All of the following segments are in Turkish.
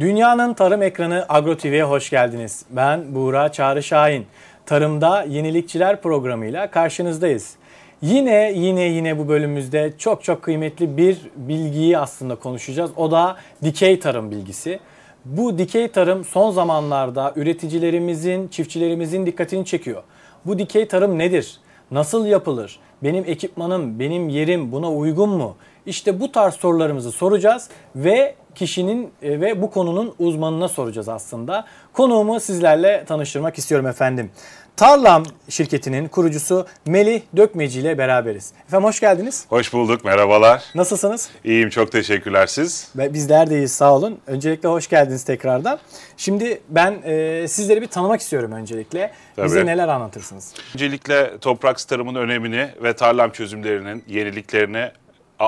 Dünyanın Tarım Ekranı Agro TV'ye hoş geldiniz. Ben Buğra Çağrı Şahin. Tarımda Yenilikçiler programıyla karşınızdayız. Yine yine yine bu bölümümüzde çok çok kıymetli bir bilgiyi aslında konuşacağız. O da dikey tarım bilgisi. Bu dikey tarım son zamanlarda üreticilerimizin, çiftçilerimizin dikkatini çekiyor. Bu dikey tarım nedir? Nasıl yapılır? Benim ekipmanım, benim yerim buna uygun mu? İşte bu tarz sorularımızı soracağız ve kişinin e, ve bu konunun uzmanına soracağız aslında. Konuğumu sizlerle tanıştırmak istiyorum efendim. Tarlam şirketinin kurucusu Melih Dökmeci ile beraberiz. Efendim hoş geldiniz. Hoş bulduk, merhabalar. Nasılsınız? İyiyim, çok teşekkürler siz. Bizler de iyiyiz, sağ olun. Öncelikle hoş geldiniz tekrardan. Şimdi ben e, sizleri bir tanımak istiyorum öncelikle. Tabii. Bize neler anlatırsınız? Öncelikle toprak tarımın önemini ve tarlam çözümlerinin yeniliklerini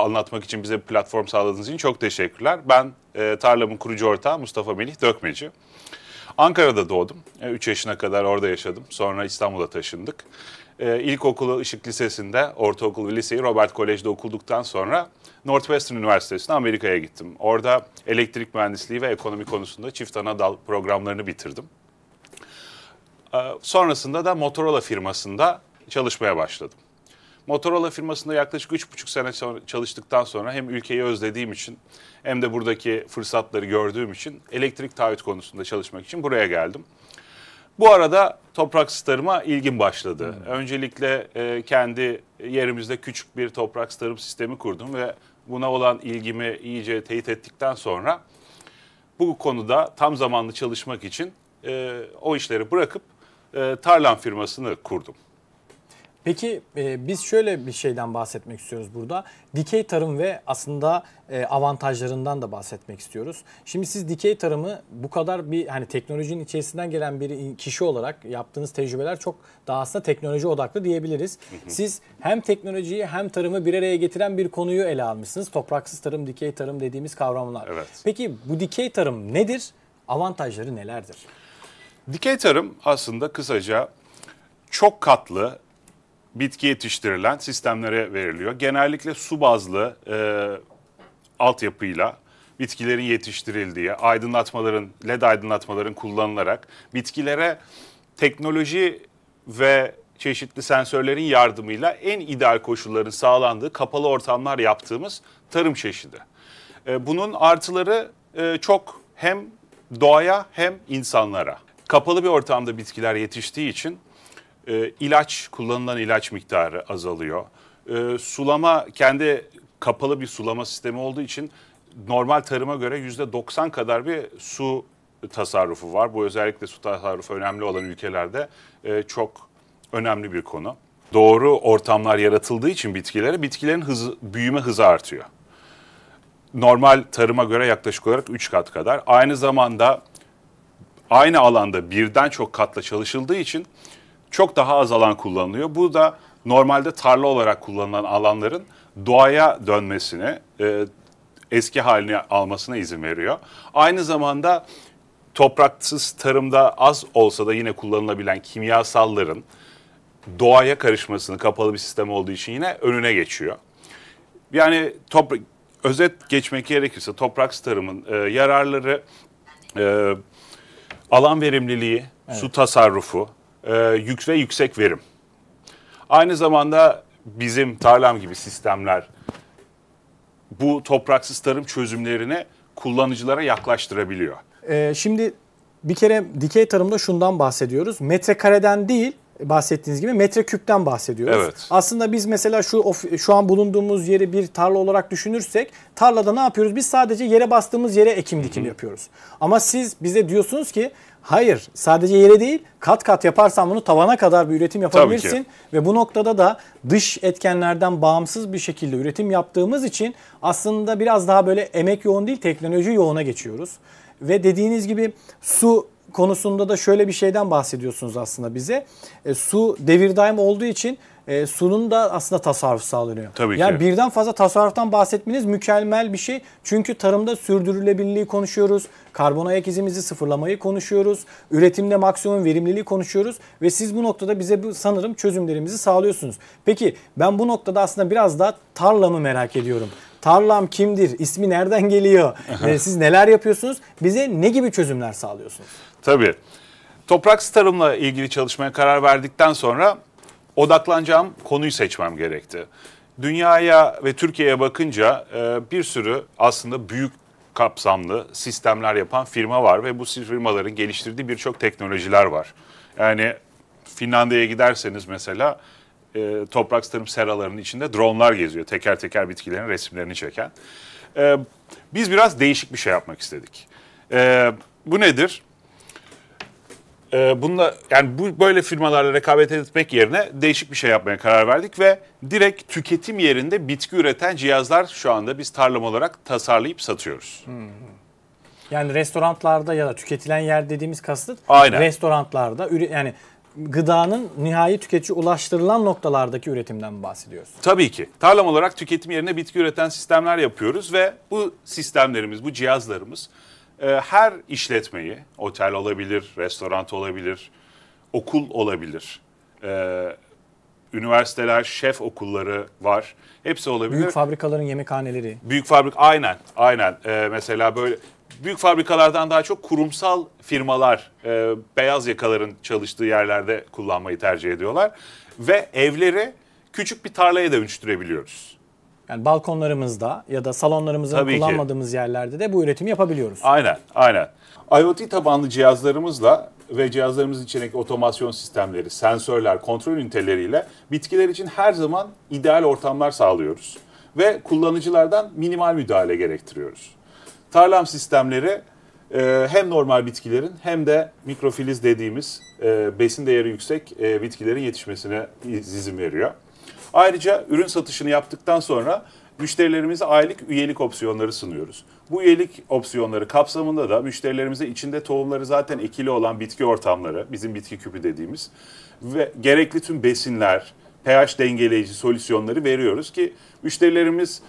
anlatmak için bize bir platform sağladığınız için çok teşekkürler. Ben e, tarlamın kurucu ortağı Mustafa Melih Dökmeci. Ankara'da doğdum. 3 e, yaşına kadar orada yaşadım. Sonra İstanbul'a taşındık. E, ilkokulu Işık Lisesi'nde, ortaokul ve liseyi Robert Kolej'de okuduktan sonra Northwestern Üniversitesi'ne Amerika'ya gittim. Orada elektrik mühendisliği ve ekonomi konusunda çift ana dal programlarını bitirdim. E, sonrasında da Motorola firmasında çalışmaya başladım. Motorola firmasında yaklaşık üç buçuk sene sonra çalıştıktan sonra hem ülkeyi özlediğim için hem de buradaki fırsatları gördüğüm için elektrik taahhüt konusunda çalışmak için buraya geldim. Bu arada toprak starıma ilgim başladı. Hmm. Öncelikle e, kendi yerimizde küçük bir toprak starım sistemi kurdum ve buna olan ilgimi iyice teyit ettikten sonra bu konuda tam zamanlı çalışmak için e, o işleri bırakıp e, Tarlan firmasını kurdum. Peki e, biz şöyle bir şeyden bahsetmek istiyoruz burada. Dikey tarım ve aslında e, avantajlarından da bahsetmek istiyoruz. Şimdi siz dikey tarımı bu kadar bir hani teknolojinin içerisinden gelen bir kişi olarak yaptığınız tecrübeler çok daha aslında teknoloji odaklı diyebiliriz. Siz hem teknolojiyi hem tarımı bir araya getiren bir konuyu ele almışsınız. Topraksız tarım, dikey tarım dediğimiz kavramlar. Evet. Peki bu dikey tarım nedir? Avantajları nelerdir? Dikey tarım aslında kısaca çok katlı bitki yetiştirilen sistemlere veriliyor. Genellikle su bazlı e, altyapıyla bitkilerin yetiştirildiği, aydınlatmaların, led aydınlatmaların kullanılarak bitkilere teknoloji ve çeşitli sensörlerin yardımıyla en ideal koşulların sağlandığı kapalı ortamlar yaptığımız tarım çeşidi. E, bunun artıları e, çok hem doğaya hem insanlara. Kapalı bir ortamda bitkiler yetiştiği için e, ilaç kullanılan ilaç miktarı azalıyor. E, sulama kendi kapalı bir sulama sistemi olduğu için normal tarıma göre yüzde 90 kadar bir su tasarrufu var. Bu özellikle su tasarrufu önemli olan ülkelerde e, çok önemli bir konu. Doğru ortamlar yaratıldığı için bitkilere bitkilerin hızı, büyüme hızı artıyor. Normal tarıma göre yaklaşık olarak 3 kat kadar. Aynı zamanda aynı alanda birden çok katla çalışıldığı için çok daha az alan kullanılıyor. Bu da normalde tarla olarak kullanılan alanların doğaya dönmesine, e, eski halini almasına izin veriyor. Aynı zamanda topraksız tarımda az olsa da yine kullanılabilen kimyasalların doğaya karışmasını kapalı bir sistem olduğu için yine önüne geçiyor. Yani toprak özet geçmek gerekirse topraksız tarımın e, yararları e, alan verimliliği, evet. su tasarrufu, e, yük ve yüksek verim. Aynı zamanda bizim tarlam gibi sistemler bu topraksız tarım çözümlerini kullanıcılara yaklaştırabiliyor. Ee, şimdi bir kere dikey tarımda şundan bahsediyoruz. Metrekareden değil bahsettiğiniz gibi metreküpten bahsediyoruz. Evet. Aslında biz mesela şu of, şu an bulunduğumuz yeri bir tarla olarak düşünürsek tarlada ne yapıyoruz? Biz sadece yere bastığımız yere ekim dikim yapıyoruz. Ama siz bize diyorsunuz ki hayır sadece yere değil kat kat yaparsan bunu tavana kadar bir üretim yapabilirsin. Ve bu noktada da dış etkenlerden bağımsız bir şekilde üretim yaptığımız için aslında biraz daha böyle emek yoğun değil teknoloji yoğuna geçiyoruz. Ve dediğiniz gibi su konusunda da şöyle bir şeyden bahsediyorsunuz aslında bize. E, su devir daim olduğu için e, sunun da aslında tasarruf sağlanıyor. Tabii yani ki. birden fazla tasarruftan bahsetmeniz mükemmel bir şey. Çünkü tarımda sürdürülebilirliği konuşuyoruz. Karbon ayak izimizi sıfırlamayı konuşuyoruz. Üretimde maksimum verimliliği konuşuyoruz. Ve siz bu noktada bize bu, sanırım çözümlerimizi sağlıyorsunuz. Peki ben bu noktada aslında biraz daha tarlamı merak ediyorum. Tarlam kimdir? İsmi nereden geliyor? Ee, siz neler yapıyorsunuz? Bize ne gibi çözümler sağlıyorsunuz? Tabii. Topraksız tarımla ilgili çalışmaya karar verdikten sonra odaklanacağım konuyu seçmem gerekti. Dünyaya ve Türkiye'ye bakınca e, bir sürü aslında büyük kapsamlı sistemler yapan firma var ve bu firmaların geliştirdiği birçok teknolojiler var. Yani Finlandiya'ya giderseniz mesela e, toprak tarım seralarının içinde dronelar geziyor. Teker teker bitkilerin resimlerini çeken. E, biz biraz değişik bir şey yapmak istedik. E, bu nedir? E, bununla yani bu böyle firmalarla rekabet etmek yerine değişik bir şey yapmaya karar verdik ve direkt tüketim yerinde bitki üreten cihazlar şu anda biz tarlam olarak tasarlayıp satıyoruz. Hmm. Yani restoranlarda ya da tüketilen yer dediğimiz kasıt Aynen. restoranlarda yani gıdanın nihai tüketici ulaştırılan noktalardaki üretimden bahsediyoruz. Tabii ki. Tarlam olarak tüketim yerine bitki üreten sistemler yapıyoruz ve bu sistemlerimiz, bu cihazlarımız e, her işletmeyi, otel olabilir, restoran olabilir, okul olabilir, e, üniversiteler, şef okulları var. Hepsi olabilir. Büyük fabrikaların yemekhaneleri. Büyük fabrik aynen, aynen. E, mesela böyle büyük fabrikalardan daha çok kurumsal firmalar e, beyaz yakaların çalıştığı yerlerde kullanmayı tercih ediyorlar. Ve evleri küçük bir tarlaya da dönüştürebiliyoruz. Yani balkonlarımızda ya da salonlarımızda kullanmadığımız ki. yerlerde de bu üretimi yapabiliyoruz. Aynen, aynen. IoT tabanlı cihazlarımızla ve cihazlarımızın içindeki otomasyon sistemleri, sensörler, kontrol üniteleriyle bitkiler için her zaman ideal ortamlar sağlıyoruz ve kullanıcılardan minimal müdahale gerektiriyoruz tarlam sistemleri e, hem normal bitkilerin hem de mikrofiliz dediğimiz e, besin değeri yüksek e, bitkilerin yetişmesine izin veriyor. Ayrıca ürün satışını yaptıktan sonra müşterilerimize aylık üyelik opsiyonları sunuyoruz. Bu üyelik opsiyonları kapsamında da müşterilerimize içinde tohumları zaten ekili olan bitki ortamları, bizim bitki küpü dediğimiz ve gerekli tüm besinler, pH dengeleyici solüsyonları veriyoruz ki müşterilerimiz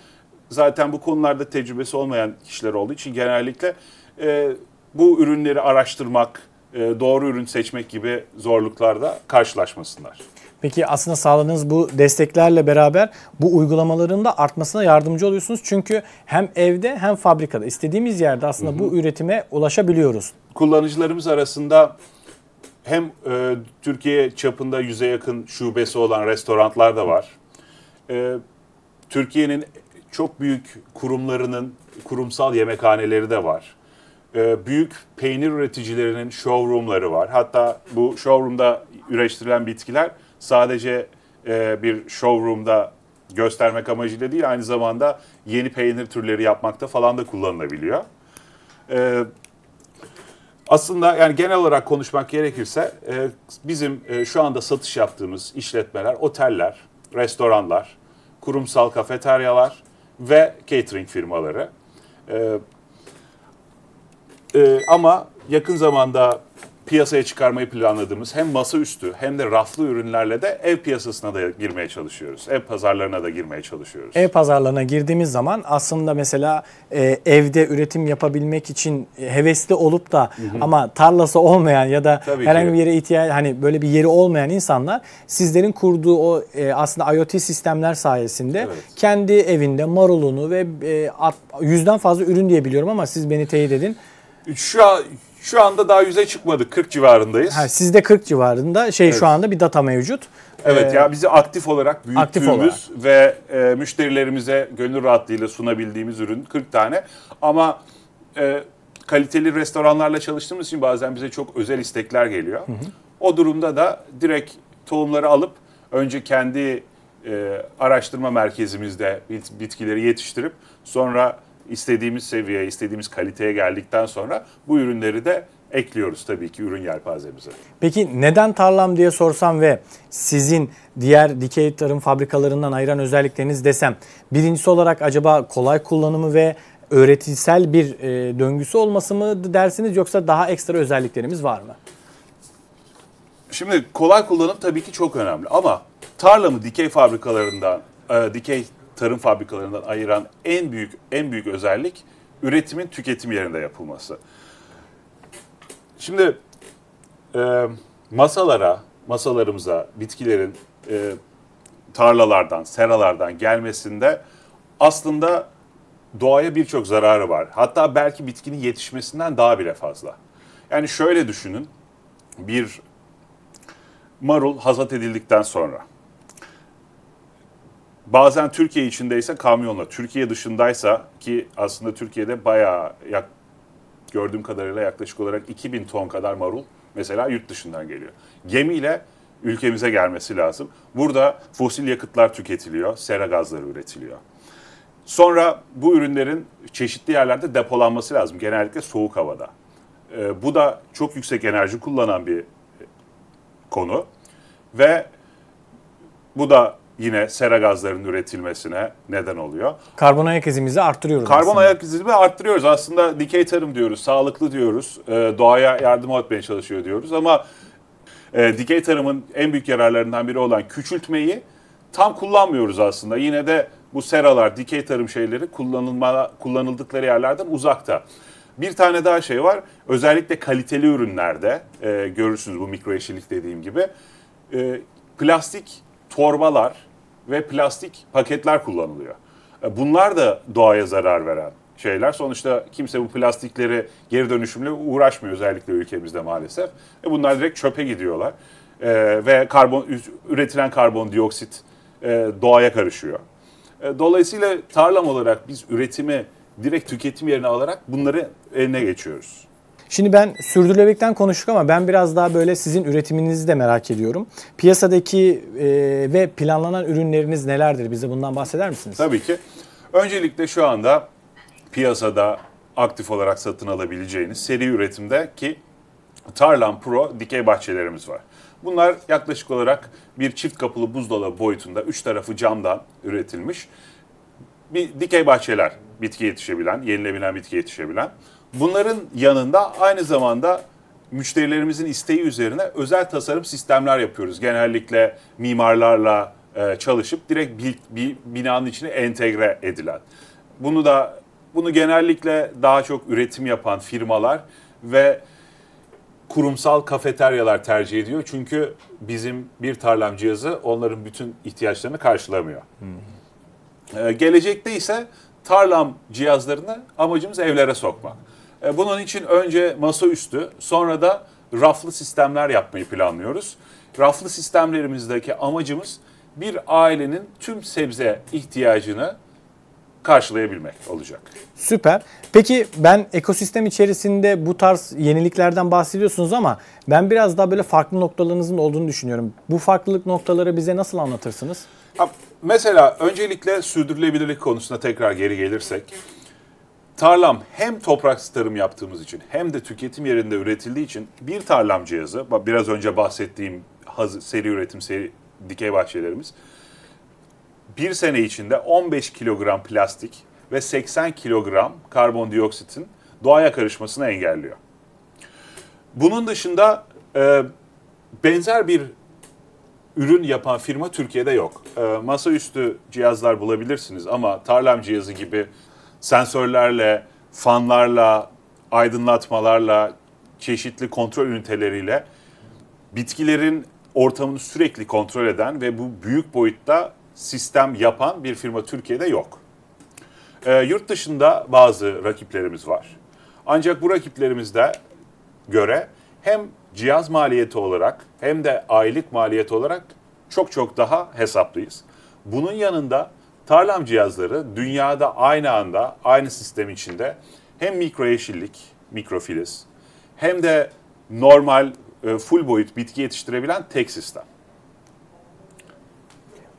zaten bu konularda tecrübesi olmayan kişiler olduğu için genellikle e, bu ürünleri araştırmak, e, doğru ürün seçmek gibi zorluklarda karşılaşmasınlar. Peki aslında sağladığınız bu desteklerle beraber bu uygulamaların da artmasına yardımcı oluyorsunuz. Çünkü hem evde hem fabrikada istediğimiz yerde aslında hı hı. bu üretime ulaşabiliyoruz. Kullanıcılarımız arasında hem e, Türkiye çapında yüze yakın şubesi olan restoranlar da var. E, Türkiye'nin çok büyük kurumlarının kurumsal yemekhaneleri de var. E, büyük peynir üreticilerinin showroomları var. Hatta bu showroomda üreştirilen bitkiler sadece e, bir showroomda göstermek amacıyla değil aynı zamanda yeni peynir türleri yapmakta falan da kullanılabiliyor. E, aslında yani genel olarak konuşmak gerekirse e, bizim e, şu anda satış yaptığımız işletmeler, oteller, restoranlar, kurumsal kafeteryalar, ve catering firmaları. E, e, ama yakın zamanda piyasaya çıkarmayı planladığımız hem masaüstü hem de raflı ürünlerle de ev piyasasına da girmeye çalışıyoruz. Ev pazarlarına da girmeye çalışıyoruz. Ev pazarlarına girdiğimiz zaman aslında mesela e, evde üretim yapabilmek için hevesli olup da hı hı. ama tarlası olmayan ya da Tabii herhangi ki. bir yere ihtiyaç hani böyle bir yeri olmayan insanlar sizlerin kurduğu o e, aslında IoT sistemler sayesinde evet. kendi evinde marulunu ve e, at, yüzden fazla ürün diye biliyorum ama siz beni teyit edin. Şu an şu anda daha 100'e çıkmadık. 40 civarındayız. Ha, sizde 40 civarında şey evet. şu anda bir data mevcut. Evet ee, ya bizi aktif olarak büyüttüğümüz aktif olarak. ve e, müşterilerimize gönül rahatlığıyla sunabildiğimiz ürün 40 tane. Ama e, kaliteli restoranlarla çalıştığımız için bazen bize çok özel istekler geliyor. Hı hı. O durumda da direkt tohumları alıp önce kendi e, araştırma merkezimizde bitkileri yetiştirip sonra istediğimiz seviyeye, istediğimiz kaliteye geldikten sonra bu ürünleri de ekliyoruz tabii ki ürün yelpazemize. Peki neden tarlam diye sorsam ve sizin diğer dikey tarım fabrikalarından ayıran özellikleriniz desem. Birincisi olarak acaba kolay kullanımı ve öğretisel bir e, döngüsü olması mı dersiniz yoksa daha ekstra özelliklerimiz var mı? Şimdi kolay kullanım tabii ki çok önemli ama tarlamı dikey fabrikalarından, e, dikey tarım fabrikalarından ayıran en büyük en büyük özellik üretimin tüketim yerinde yapılması. Şimdi e, masalara, masalarımıza bitkilerin e, tarlalardan, seralardan gelmesinde aslında doğaya birçok zararı var. Hatta belki bitkinin yetişmesinden daha bile fazla. Yani şöyle düşünün. Bir marul hasat edildikten sonra bazen Türkiye içindeyse kamyonla, Türkiye dışındaysa ki aslında Türkiye'de bayağı yak, gördüğüm kadarıyla yaklaşık olarak 2000 ton kadar marul mesela yurt dışından geliyor. Gemiyle ülkemize gelmesi lazım. Burada fosil yakıtlar tüketiliyor, sera gazları üretiliyor. Sonra bu ürünlerin çeşitli yerlerde depolanması lazım. Genellikle soğuk havada. E, bu da çok yüksek enerji kullanan bir konu. Ve bu da yine sera gazlarının üretilmesine neden oluyor. Karbon ayak izimizi arttırıyoruz Karbon aslında. ayak izimizi arttırıyoruz. Aslında dikey tarım diyoruz, sağlıklı diyoruz, e, doğaya yardım etmeye çalışıyor diyoruz ama e, dikey tarımın en büyük yararlarından biri olan küçültmeyi tam kullanmıyoruz aslında. Yine de bu seralar, dikey tarım şeyleri kullanılma, kullanıldıkları yerlerden uzakta. Bir tane daha şey var. Özellikle kaliteli ürünlerde e, görürsünüz bu mikro yeşillik dediğim gibi. E, plastik torbalar ve plastik paketler kullanılıyor. E, bunlar da doğaya zarar veren şeyler. Sonuçta kimse bu plastikleri geri dönüşümle uğraşmıyor özellikle ülkemizde maalesef. E bunlar direkt çöpe gidiyorlar. E, ve karbon üretilen karbondioksit e, doğaya karışıyor. E, dolayısıyla tarlam olarak biz üretimi direkt tüketim yerine alarak bunları eline geçiyoruz. Şimdi ben sürdürülebilikten konuştuk ama ben biraz daha böyle sizin üretiminizi de merak ediyorum. Piyasadaki e, ve planlanan ürünleriniz nelerdir? Bize bundan bahseder misiniz? Tabii ki. Öncelikle şu anda piyasada aktif olarak satın alabileceğiniz seri üretimde ki Tarlan Pro dikey bahçelerimiz var. Bunlar yaklaşık olarak bir çift kapılı buzdolabı boyutunda üç tarafı camdan üretilmiş bir dikey bahçeler bitki yetişebilen, yenilebilen bitki yetişebilen. Bunların yanında aynı zamanda müşterilerimizin isteği üzerine özel tasarım sistemler yapıyoruz. Genellikle mimarlarla e, çalışıp direkt bir, bir binanın içine entegre edilen. Bunu da bunu genellikle daha çok üretim yapan firmalar ve kurumsal kafeteryalar tercih ediyor. Çünkü bizim bir tarlam cihazı onların bütün ihtiyaçlarını karşılamıyor. Hmm. Ee, gelecekte ise tarlam cihazlarını amacımız evlere sokmak. E, bunun için önce masaüstü, sonra da raflı sistemler yapmayı planlıyoruz. Raflı sistemlerimizdeki amacımız bir ailenin tüm sebze ihtiyacını karşılayabilmek olacak. Süper. Peki ben ekosistem içerisinde bu tarz yeniliklerden bahsediyorsunuz ama ben biraz daha böyle farklı noktalarınızın olduğunu düşünüyorum. Bu farklılık noktaları bize nasıl anlatırsınız? Mesela öncelikle sürdürülebilirlik konusuna tekrar geri gelirsek tarlam hem toprak tarım yaptığımız için hem de tüketim yerinde üretildiği için bir tarlam cihazı, biraz önce bahsettiğim hazır, seri üretim seri dikey bahçelerimiz, bir sene içinde 15 kilogram plastik ve 80 kilogram karbondioksitin doğaya karışmasını engelliyor. Bunun dışında e, benzer bir ürün yapan firma Türkiye'de yok. E, masaüstü cihazlar bulabilirsiniz ama tarlam cihazı gibi sensörlerle, fanlarla, aydınlatmalarla, çeşitli kontrol üniteleriyle bitkilerin ortamını sürekli kontrol eden ve bu büyük boyutta sistem yapan bir firma Türkiye'de yok. E, yurt dışında bazı rakiplerimiz var. Ancak bu rakiplerimizde göre hem cihaz maliyeti olarak hem de aylık maliyet olarak çok çok daha hesaplıyız. Bunun yanında Tarlam cihazları dünyada aynı anda aynı sistem içinde hem mikro yeşillik, mikrofiliz hem de normal e, full boyut bitki yetiştirebilen tek sistem.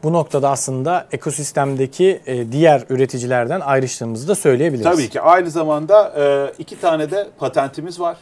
Bu noktada aslında ekosistemdeki e, diğer üreticilerden ayrıştığımızı da söyleyebiliriz. Tabii ki. Aynı zamanda e, iki tane de patentimiz var.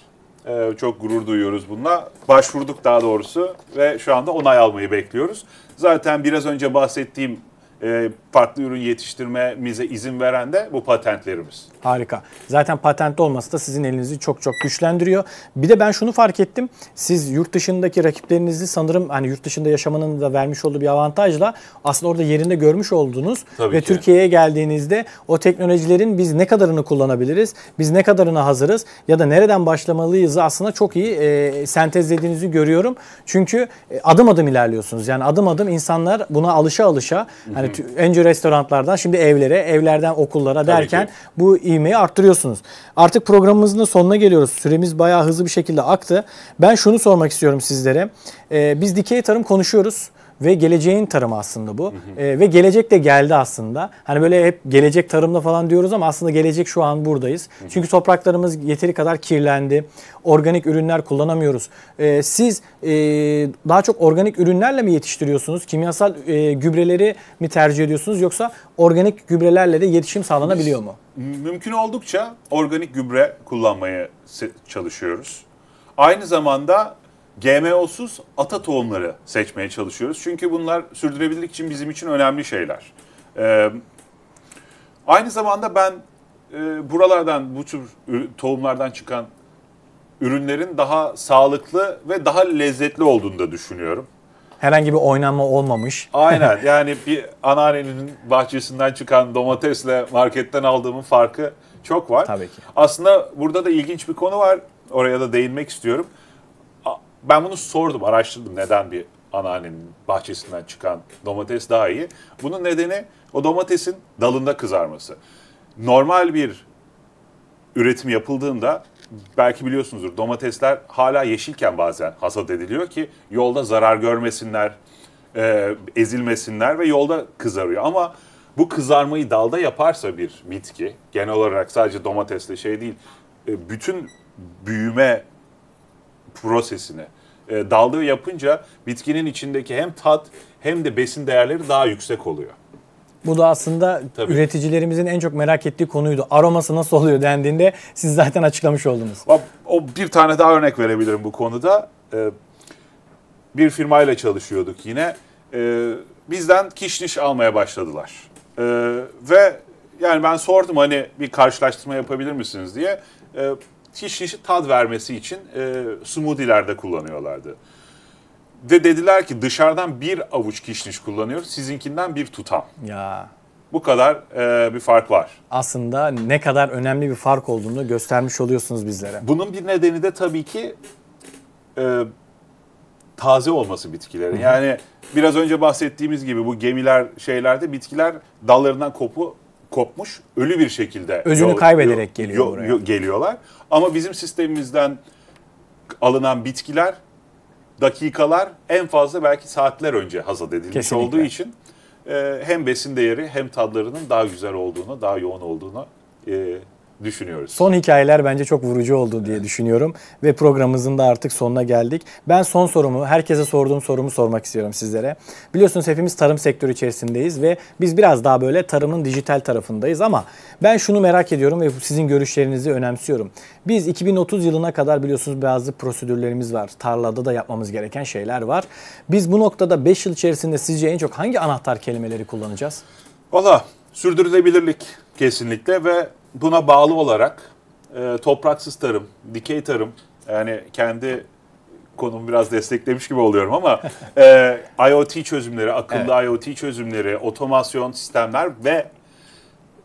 Çok gurur duyuyoruz bununla. Başvurduk daha doğrusu ve şu anda onay almayı bekliyoruz. Zaten biraz önce bahsettiğim e, farklı ürün yetiştirmemize izin veren de bu patentlerimiz. Harika. Zaten patent olması da sizin elinizi çok çok güçlendiriyor. Bir de ben şunu fark ettim. Siz yurt dışındaki rakiplerinizi sanırım hani yurt dışında yaşamanın da vermiş olduğu bir avantajla aslında orada yerinde görmüş oldunuz Tabii ve ki. Türkiye'ye geldiğinizde o teknolojilerin biz ne kadarını kullanabiliriz? Biz ne kadarına hazırız? Ya da nereden başlamalıyız? Aslında çok iyi e, sentezlediğinizi görüyorum. Çünkü e, adım adım ilerliyorsunuz. Yani adım adım insanlar buna alışa alışa hani yani hı önce restoranlardan şimdi evlere, evlerden okullara Tabii derken ki. bu ivmeyi arttırıyorsunuz. Artık programımızın da sonuna geliyoruz. Süremiz bayağı hızlı bir şekilde aktı. Ben şunu sormak istiyorum sizlere. Ee, biz dikey tarım konuşuyoruz ve geleceğin tarımı aslında bu. Hı hı. E, ve gelecek de geldi aslında. Hani böyle hep gelecek tarımda falan diyoruz ama aslında gelecek şu an buradayız. Hı hı. Çünkü topraklarımız yeteri kadar kirlendi. Organik ürünler kullanamıyoruz. E, siz e, daha çok organik ürünlerle mi yetiştiriyorsunuz? Kimyasal e, gübreleri mi tercih ediyorsunuz yoksa organik gübrelerle de yetişim sağlanabiliyor mu? Mümkün oldukça organik gübre kullanmaya çalışıyoruz. Aynı zamanda GMO'suz ata tohumları seçmeye çalışıyoruz. Çünkü bunlar sürdürülebilirlik için bizim için önemli şeyler. Ee, aynı zamanda ben e, buralardan bu tür tohumlardan çıkan ürünlerin daha sağlıklı ve daha lezzetli olduğunu da düşünüyorum. Herhangi bir oynanma olmamış. Aynen yani bir anneannenin bahçesinden çıkan domatesle marketten aldığımın farkı çok var. Tabii ki. Aslında burada da ilginç bir konu var. Oraya da değinmek istiyorum ben bunu sordum, araştırdım neden bir anneannenin bahçesinden çıkan domates daha iyi. Bunun nedeni o domatesin dalında kızarması. Normal bir üretim yapıldığında belki biliyorsunuzdur domatesler hala yeşilken bazen hasat ediliyor ki yolda zarar görmesinler, e, ezilmesinler ve yolda kızarıyor. Ama bu kızarmayı dalda yaparsa bir bitki, genel olarak sadece domatesle şey değil, e, bütün büyüme prosesine e, dallığı yapınca bitkinin içindeki hem tat hem de besin değerleri daha yüksek oluyor. Bu da aslında Tabii. üreticilerimizin en çok merak ettiği konuydu. Aroması nasıl oluyor dendiğinde siz zaten açıklamış oldunuz. O, o bir tane daha örnek verebilirim bu konuda. Ee, bir firmayla çalışıyorduk yine. Ee, bizden kişniş almaya başladılar. Ee, ve yani ben sordum hani bir karşılaştırma yapabilir misiniz diye. Ee, kişi tad vermesi için e, smoothie'lerde kullanıyorlardı. Ve dediler ki dışarıdan bir avuç kişniş kullanıyor, sizinkinden bir tutam. Ya. Bu kadar e, bir fark var. Aslında ne kadar önemli bir fark olduğunu göstermiş oluyorsunuz bizlere. Bunun bir nedeni de tabii ki e, taze olması bitkilerin. Yani biraz önce bahsettiğimiz gibi bu gemiler şeylerde bitkiler dallarından kopu kopmuş, ölü bir şekilde özünü yol, kaybederek geliyor yol, buraya. geliyorlar. Ama bizim sistemimizden alınan bitkiler dakikalar en fazla belki saatler önce hazat edilmiş Kesinlikle. olduğu için e, hem besin değeri hem tadlarının daha güzel olduğunu, daha yoğun olduğunu e, düşünüyoruz. Son hikayeler bence çok vurucu oldu diye evet. düşünüyorum ve programımızın da artık sonuna geldik. Ben son sorumu, herkese sorduğum sorumu sormak istiyorum sizlere. Biliyorsunuz hepimiz tarım sektörü içerisindeyiz ve biz biraz daha böyle tarımın dijital tarafındayız ama ben şunu merak ediyorum ve sizin görüşlerinizi önemsiyorum. Biz 2030 yılına kadar biliyorsunuz bazı prosedürlerimiz var. Tarlada da yapmamız gereken şeyler var. Biz bu noktada 5 yıl içerisinde sizce en çok hangi anahtar kelimeleri kullanacağız? Valla sürdürülebilirlik, Kesinlikle ve buna bağlı olarak e, topraksız tarım, dikey tarım yani kendi konum biraz desteklemiş gibi oluyorum ama e, IoT çözümleri, akıllı evet. IoT çözümleri, otomasyon sistemler ve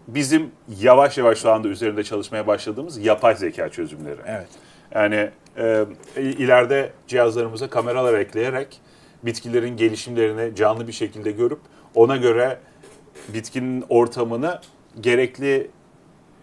bizim yavaş yavaş şu anda üzerinde çalışmaya başladığımız yapay zeka çözümleri. Evet. Yani e, ileride cihazlarımıza kameralar ekleyerek bitkilerin gelişimlerini canlı bir şekilde görüp ona göre bitkinin ortamını gerekli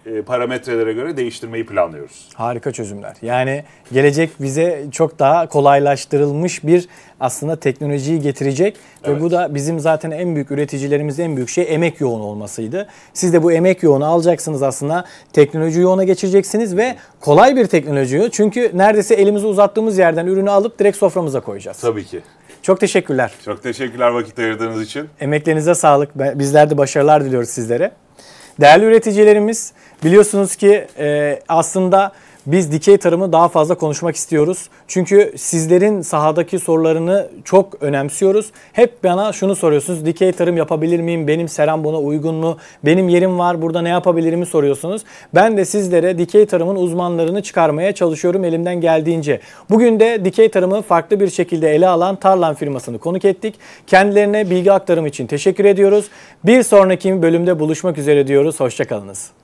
e, parametrelere göre değiştirmeyi planlıyoruz. Harika çözümler. Yani gelecek bize çok daha kolaylaştırılmış bir aslında teknolojiyi getirecek evet. ve bu da bizim zaten en büyük üreticilerimiz en büyük şey emek yoğun olmasıydı. Siz de bu emek yoğunu alacaksınız aslında teknoloji yoğuna geçireceksiniz ve kolay bir teknoloji yoğunu. Çünkü neredeyse elimizi uzattığımız yerden ürünü alıp direkt soframıza koyacağız. Tabii ki. Çok teşekkürler. Çok teşekkürler vakit ayırdığınız için. Emeklerinize sağlık. Bizler de başarılar diliyoruz sizlere. Değerli üreticilerimiz biliyorsunuz ki e, aslında biz dikey tarımı daha fazla konuşmak istiyoruz. Çünkü sizlerin sahadaki sorularını çok önemsiyoruz. Hep bana şunu soruyorsunuz. Dikey tarım yapabilir miyim? Benim seram buna uygun mu? Benim yerim var. Burada ne yapabilirimi soruyorsunuz. Ben de sizlere dikey tarımın uzmanlarını çıkarmaya çalışıyorum elimden geldiğince. Bugün de dikey tarımı farklı bir şekilde ele alan Tarlan firmasını konuk ettik. Kendilerine bilgi aktarım için teşekkür ediyoruz. Bir sonraki bölümde buluşmak üzere diyoruz. Hoşçakalınız.